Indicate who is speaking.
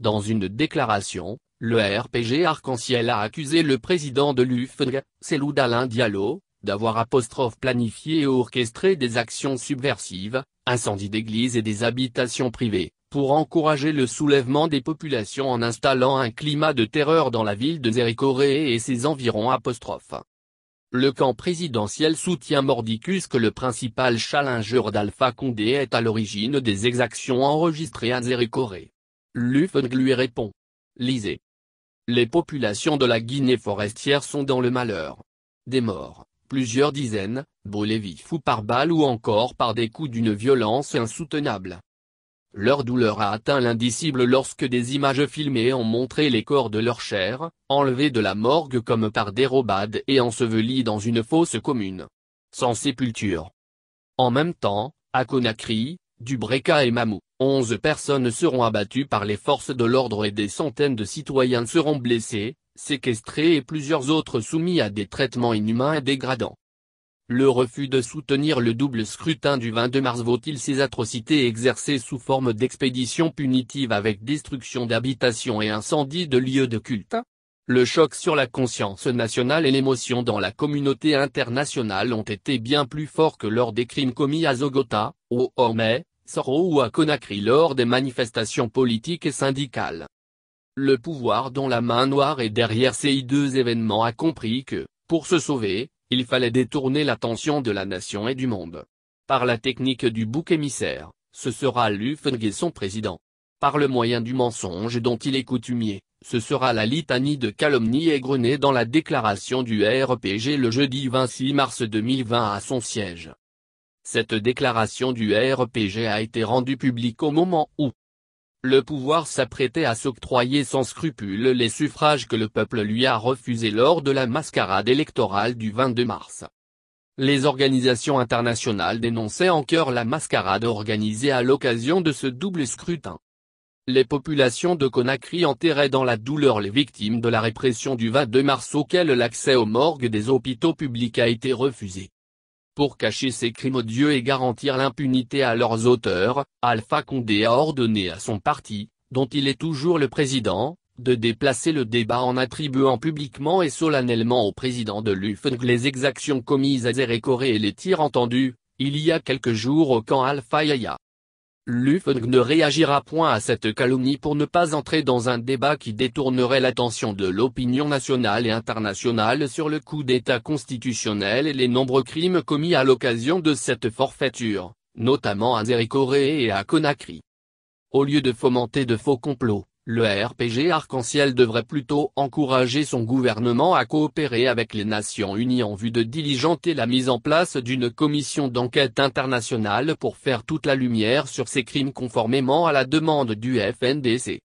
Speaker 1: Dans une déclaration, le RPG Arc-en-Ciel a accusé le président de l'UFG, Selou Diallo, d'avoir apostrophe planifié et orchestré des actions subversives, incendies d'églises et des habitations privées, pour encourager le soulèvement des populations en installant un climat de terreur dans la ville de Zéricoré et ses environs apostrophe. Le camp présidentiel soutient mordicus que le principal challenger d'Alpha Condé est à l'origine des exactions enregistrées à Zéricoré. Lufeng lui répond. Lisez. Les populations de la Guinée forestière sont dans le malheur. Des morts, plusieurs dizaines, brûlés vifs ou par balles ou encore par des coups d'une violence insoutenable. Leur douleur a atteint l'indicible lorsque des images filmées ont montré les corps de leur chair, enlevés de la morgue comme par dérobade et ensevelis dans une fosse commune. Sans sépulture. En même temps, à Conakry, Dubreka et Mamou. Onze personnes seront abattues par les forces de l'ordre et des centaines de citoyens seront blessés, séquestrés et plusieurs autres soumis à des traitements inhumains et dégradants. Le refus de soutenir le double scrutin du 22 mars vaut-il ces atrocités exercées sous forme d'expéditions punitives avec destruction d'habitations et incendies de lieux de culte Le choc sur la conscience nationale et l'émotion dans la communauté internationale ont été bien plus forts que lors des crimes commis à Zogota, au Homet, Soro ou à Conakry lors des manifestations politiques et syndicales. Le pouvoir dont la main noire est derrière ces deux événements a compris que, pour se sauver, il fallait détourner l'attention de la nation et du monde. Par la technique du bouc émissaire, ce sera Lufeng et son président. Par le moyen du mensonge dont il est coutumier, ce sera la litanie de calomnie égrenée dans la déclaration du RPG le jeudi 26 mars 2020 à son siège. Cette déclaration du RPG a été rendue publique au moment où le pouvoir s'apprêtait à s'octroyer sans scrupule les suffrages que le peuple lui a refusés lors de la mascarade électorale du 22 mars. Les organisations internationales dénonçaient en cœur la mascarade organisée à l'occasion de ce double scrutin. Les populations de Conakry enterraient dans la douleur les victimes de la répression du 22 mars auquel l'accès aux morgues des hôpitaux publics a été refusé. Pour cacher ces crimes odieux et garantir l'impunité à leurs auteurs, Alpha Condé a ordonné à son parti, dont il est toujours le président, de déplacer le débat en attribuant publiquement et solennellement au président de l'UFNG les exactions commises à Corée et les tirs entendus, il y a quelques jours au camp Alpha Yaya. Lufeng ne réagira point à cette calomnie pour ne pas entrer dans un débat qui détournerait l'attention de l'opinion nationale et internationale sur le coup d'état constitutionnel et les nombreux crimes commis à l'occasion de cette forfaiture, notamment à Zéricorée et à Conakry. Au lieu de fomenter de faux complots, le RPG arc-en-ciel devrait plutôt encourager son gouvernement à coopérer avec les Nations Unies en vue de diligenter la mise en place d'une commission d'enquête internationale pour faire toute la lumière sur ces crimes conformément à la demande du FNDC.